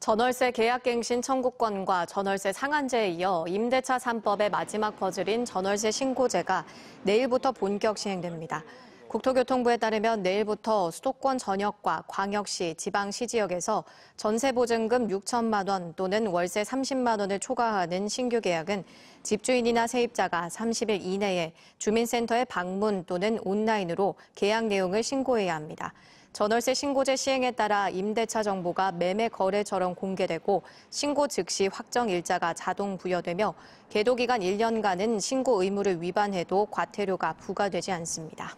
전월세 계약갱신 청구권과 전월세 상한제에 이어 임대차 3법의 마지막 퍼즐인 전월세 신고제가 내일부터 본격 시행됩니다. 국토교통부에 따르면 내일부터 수도권 전역과 광역시, 지방시 지역에서 전세보증금 6천만 원 또는 월세 30만 원을 초과하는 신규 계약은 집주인이나 세입자가 30일 이내에 주민센터에 방문 또는 온라인으로 계약 내용을 신고해야 합니다. 전월세 신고제 시행에 따라 임대차 정보가 매매 거래처럼 공개되고 신고 즉시 확정 일자가 자동 부여되며 계도 기간 1년간은 신고 의무를 위반해도 과태료가 부과되지 않습니다.